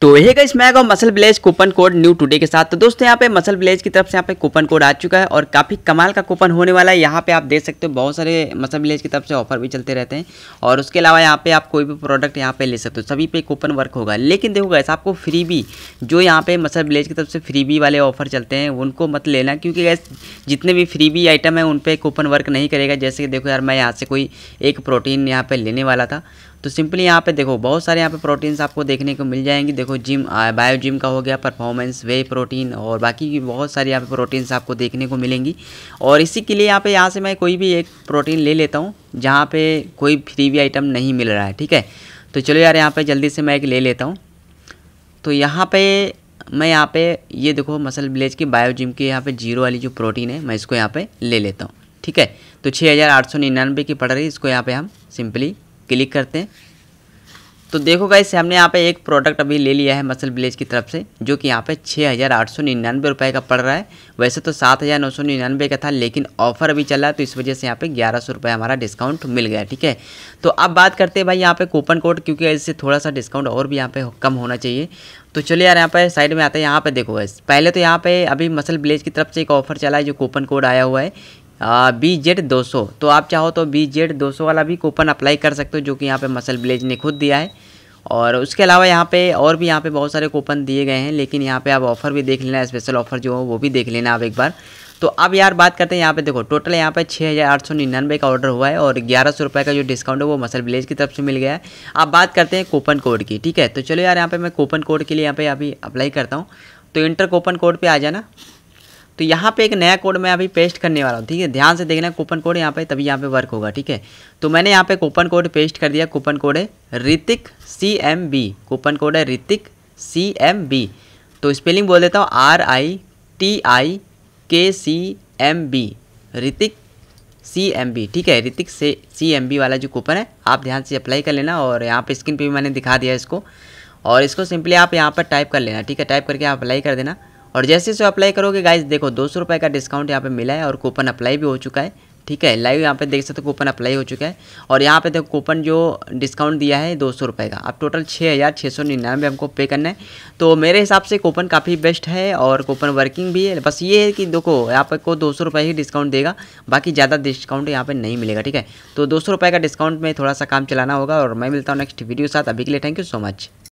तो यही का इसमें आएगा Muscle Village coupon code new today के साथ तो दोस्तों यहाँ पे मसल विलेज की तरफ से यहाँ पे कूपन कोड आ चुका है और काफ़ी कमाल का कूपन होने वाला है यहाँ पे आप देख सकते हो बहुत सारे मसल विलेज की तरफ से ऑफर भी चलते रहते हैं और उसके अलावा यहाँ पे आप कोई भी प्रोडक्ट यहाँ पे ले सकते हो सभी पे कूपन वर्क होगा लेकिन देखो गैस आपको फ्री भी जो यहाँ पे मसल विलेज की तरफ से फ्री भी वाले ऑफर चलते हैं उनको मत लेना क्योंकि गैस जितने भी फ्री भी आइटम है उन पर कूपन वर्क नहीं करेगा जैसे कि देखो यार मैं यहाँ से कोई एक प्रोटीन यहाँ पर लेने वाला था तो सिंपली यहाँ पे देखो बहुत सारे यहाँ पे प्रोटीन्स आपको देखने को मिल जाएंगी देखो जिम बायो जिम का हो गया परफॉर्मेंस वे प्रोटीन और बाकी की बहुत सारी यहाँ पे प्रोटीन्स आपको देखने को मिलेंगी और इसी के लिए यहाँ पे यहाँ से मैं कोई भी एक प्रोटीन ले लेता हूँ जहाँ पे कोई फ्री भी आइटम नहीं मिल रहा है ठीक है तो चलो यार यहाँ पर जल्दी से मैं एक ले लेता हूँ तो यहाँ पर मैं यहाँ पर ये देखो मसल विलेज की बायो जिम की यहाँ पर जीरो वाली जो प्रोटीन है मैं इसको यहाँ पर ले लेता हूँ ठीक है तो छः हज़ार आठ सौ निन्यानवे की पड़ रही है इसको यहाँ पे हम सिंपली क्लिक करते हैं तो देखो गाइस हमने यहाँ पे एक प्रोडक्ट अभी ले लिया है मसल विलेज की तरफ से जो कि यहाँ पे छः हज़ार आठ सौ निन्यानवे रुपये का पड़ रहा है वैसे तो सात हज़ार नौ सौ निन्यानवे का था लेकिन ऑफर अभी चला तो इस वजह से यहाँ पे ग्यारह सौ रुपये हमारा डिस्काउंट मिल गया ठीक है तो अब बात करते हैं भाई यहाँ पर कूपन कोड क्योंकि इससे थोड़ा सा डिस्काउंट और भी यहाँ पर कम होना चाहिए तो चलिए यार यहाँ पे साइड में आते हैं यहाँ पर देखो गाइस पहले तो यहाँ पर अभी मसल विलेज की तरफ से एक ऑफर चला है जो कूपन कोड आया हुआ है बी जेड दो सौ तो आप चाहो तो बी जेड दो सौ वाला भी कूपन अप्लाई कर सकते हो जो कि यहाँ पे मसल ब्लेज ने खुद दिया है और उसके अलावा यहाँ पे और भी यहाँ पे बहुत सारे कूपन दिए गए हैं लेकिन यहाँ पे आप ऑफ़र भी देख लेना स्पेशल ऑफ़र जो हो वो भी देख लेना आप एक बार तो अब यार बात करते हैं यहाँ पे देखो टोटल यहाँ पे छः हज़ार आठ सौ निन्यानवे का ऑर्डर हुआ है और ग्यारह सौ रुपये का जो डिस्काउंट है वो मसल विलेज की तरफ से मिल गया है अब बात करते हैं कूपन कोड की ठीक है तो चलो यार यहाँ पे मैं कूपन कोड के लिए यहाँ पे अभी अप्लाई करता हूँ तो इंटर कूपन कोड पर आ जाना तो यहाँ पे एक नया कोड मैं अभी पेस्ट करने वाला हूँ ठीक है ध्यान से देखना कूपन कोड यहाँ पे तभी यहाँ पे वर्क होगा ठीक है तो मैंने यहाँ पे कूपन कोड पेस्ट कर दिया कूपन कोड है Hrithik C M B coupon code है ऋतिक सी एम बी तो स्पेलिंग बोल देता हूँ R I T I K C M B Hrithik C M B ठीक है ऋतिक से सी एम बी वाला जो कूपन है आप ध्यान से अप्लाई कर लेना और यहाँ पे स्क्रीन पे भी मैंने दिखा दिया इसको और इसको सिंपली आप यहाँ पर टाइप कर लेना ठीक है टाइप करके आप अप्लाई कर देना और जैसे इसे अप्लाई करोगे गाइज देखो दो सौ का डिस्काउंट यहाँ पे मिला है और कूपन अप्लाई भी हो चुका है ठीक है लाइव यहाँ पे देख सकते हो कूपन अप्लाई हो चुका है और यहाँ पे देखो कूपन जो डिस्काउंट दिया है दो सौ रुपये का अब टोटल छः हज़ार छः सौ निन्यानवे हमको पे करना है तो मेरे हिसाब से कूपन काफ़ी बेस्ट है और कूपन वर्किंग भी है बस ये है कि देखो आपको दो सौ रुपये ही डिस्काउंट देगा बाकी ज़्यादा डिस्काउंट यहाँ पर नहीं मिलेगा ठीक है तो दो सौ रुपये का डिस्काउंट में थोड़ा सा काम चलाना होगा और मैं मिलता हूँ नेक्स्ट वीडियो के साथ अभी के लिए थैंक यू सो मच